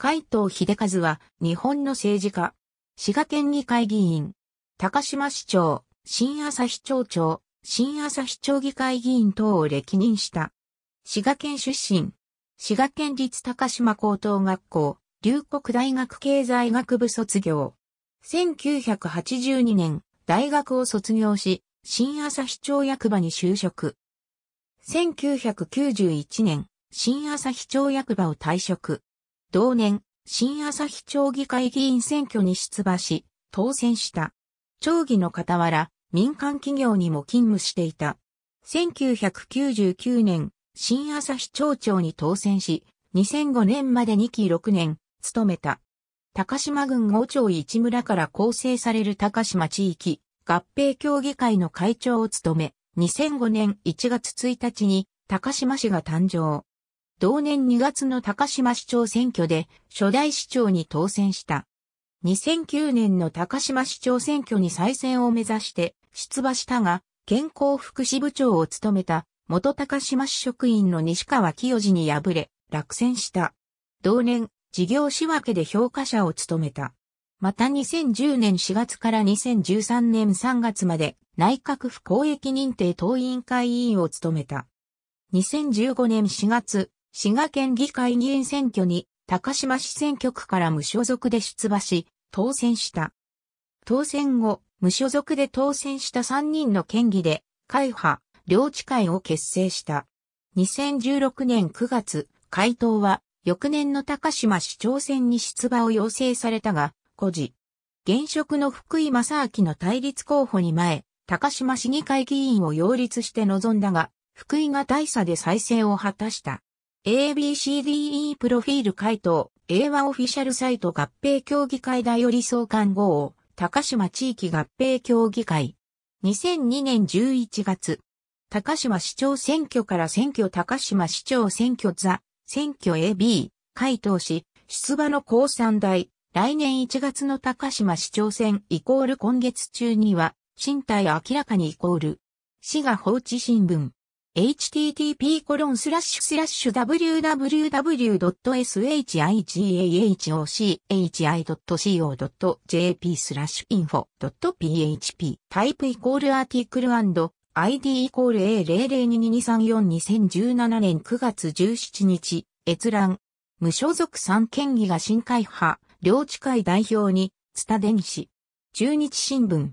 海藤秀和は日本の政治家、滋賀県議会議員、高島市長、新朝日町長、新朝日町議会議員等を歴任した。滋賀県出身、滋賀県立高島高等学校、龍谷大学経済学部卒業。1982年、大学を卒業し、新朝日町役場に就職。1991年、新朝日町役場を退職。同年、新朝日町議会議員選挙に出馬し、当選した。町議の傍ら、民間企業にも勤務していた。1999年、新朝日町長に当選し、2005年まで2期6年、務めた。高島郡五町一村から構成される高島地域合併協議会の会長を務め、2005年1月1日に高島市が誕生。同年2月の高島市長選挙で初代市長に当選した。2009年の高島市長選挙に再選を目指して出馬したが、健康福祉部長を務めた元高島市職員の西川清治に敗れ、落選した。同年、事業仕分けで評価者を務めた。また2010年4月から2013年3月まで内閣府公益認定党委員会委員を務めた。2015年4月、滋賀県議会議員選挙に高島市選挙区から無所属で出馬し、当選した。当選後、無所属で当選した3人の県議で、会派、領地会を結成した。2016年9月、回答は、翌年の高島市長選に出馬を要請されたが、孤児。現職の福井正明の対立候補に前、高島市議会議員を擁立して臨んだが、福井が大差で再選を果たした。ABCDE プロフィール回答、英和オフィシャルサイト合併協議会だより総監号、高島地域合併協議会。2002年11月、高島市長選挙から選挙高島市長選挙座、選挙 AB、回答し、出馬の高三大、来年1月の高島市長選イコール今月中には、身体明らかにイコール、市が放置新聞。http://www.shigahochi.co.jp スラッシュ info.php タイプイコールアーティクル &id イコール A00222342017 年9月17日閲覧無所属三県議が新会派領地会代表に津田電子中日新聞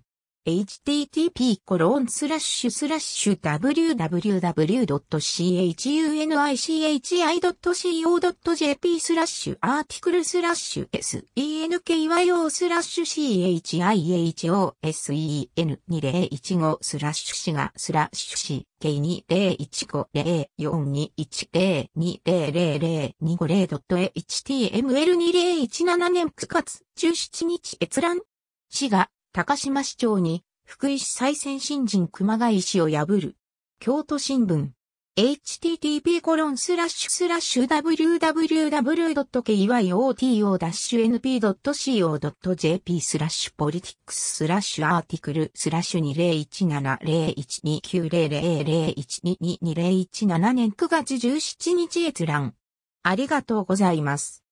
http コロンスラッシュスラッシュ www.chunichi.co.jp スラッシュアーティクルスラッシュ senkyo スラッシュ chihosen2015 スラッシュシガスラッシュ ck2015042102000250.html2017 年9月17日閲覧シガ高島市長に、福井市再選新人熊谷市を破る。京都新聞。http コロンスラッシュスラッシュ www.kyoto-np.co.jp スラッシュポリティックススラッシュアーティクルスラッシュ2 0 1 7 0 1 2 9 0 0 0 1 2 2 0 1 7年9月17日閲覧。ありがとうございます。